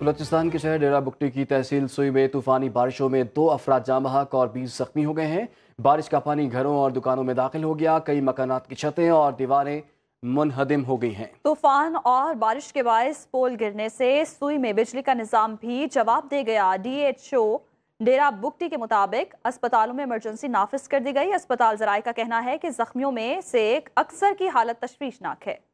बलोचिस्तान के शहर डेरा बुकटी की तहसील सुई में तूफानी बारिशों में दो अफराद जाम महक और बीस जख्मी हो गए हैं बारिश का पानी घरों और दुकानों में दाखिल हो गया कई मकानात की छतें और दीवारें मुनहदिम हो गई हैं तूफान और बारिश के बायस पोल गिरने से सुई में बिजली का निज़ाम भी जवाब दे गया डी एच ओ डेरा बुकटी के मुताबिक अस्पतालों में इमरजेंसी नाफिज कर दी गई अस्पताल जराये का कहना है कि जख्मियों में से अक्सर की हालत तशवीशनाक है